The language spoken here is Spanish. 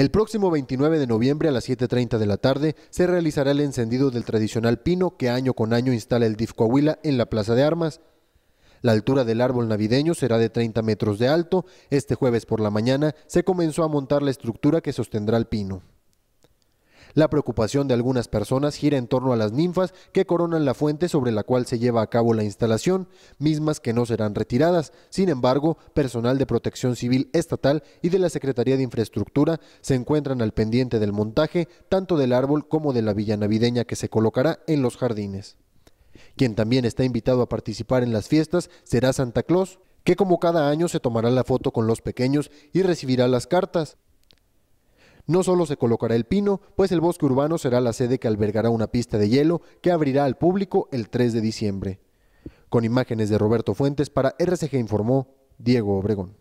El próximo 29 de noviembre a las 7.30 de la tarde se realizará el encendido del tradicional pino que año con año instala el DIF Coahuila en la Plaza de Armas. La altura del árbol navideño será de 30 metros de alto. Este jueves por la mañana se comenzó a montar la estructura que sostendrá el pino. La preocupación de algunas personas gira en torno a las ninfas que coronan la fuente sobre la cual se lleva a cabo la instalación, mismas que no serán retiradas. Sin embargo, personal de Protección Civil Estatal y de la Secretaría de Infraestructura se encuentran al pendiente del montaje tanto del árbol como de la villa navideña que se colocará en los jardines. Quien también está invitado a participar en las fiestas será Santa Claus, que como cada año se tomará la foto con los pequeños y recibirá las cartas. No solo se colocará el pino, pues el bosque urbano será la sede que albergará una pista de hielo que abrirá al público el 3 de diciembre. Con imágenes de Roberto Fuentes para RCG informó Diego Obregón.